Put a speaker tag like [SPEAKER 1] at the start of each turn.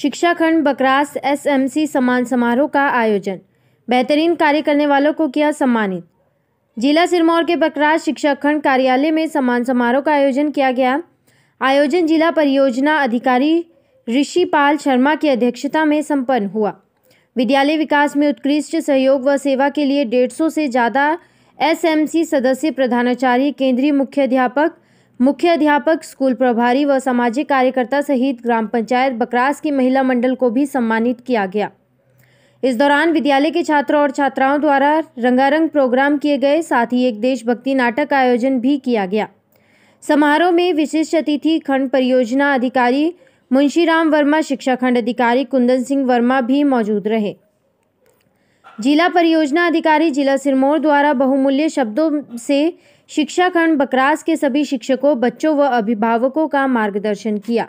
[SPEAKER 1] शिक्षा खंड बकरास एसएमसी सम्मान समारोह का आयोजन बेहतरीन कार्य करने वालों को किया सम्मानित जिला सिरमौर के बकरास खंड कार्यालय में सम्मान समारोह का आयोजन किया गया आयोजन जिला परियोजना अधिकारी ऋषिपाल शर्मा की अध्यक्षता में संपन्न हुआ विद्यालय विकास में उत्कृष्ट सहयोग व सेवा के लिए डेढ़ सौ से ज़्यादा एस सदस्य प्रधानाचार्य केंद्रीय अध्यापक मुख्य अध्यापक स्कूल प्रभारी व सामाजिक कार्यकर्ता सहित ग्राम पंचायत बकरास की महिला मंडल को भी सम्मानित किया गया इस दौरान विद्यालय के छात्रों और छात्राओं द्वारा रंगारंग प्रोग्राम किए गए साथ ही एक देशभक्ति नाटक का आयोजन भी किया गया समारोह में विशिष्ट अतिथि खंड परियोजना अधिकारी मुंशीराम वर्मा शिक्षा खंड अधिकारी कुंदन सिंह वर्मा भी मौजूद रहे जिला परियोजना अधिकारी जिला सिरमौर द्वारा बहुमूल्य शब्दों से शिक्षा खंड बकरास के सभी शिक्षकों बच्चों व अभिभावकों का मार्गदर्शन किया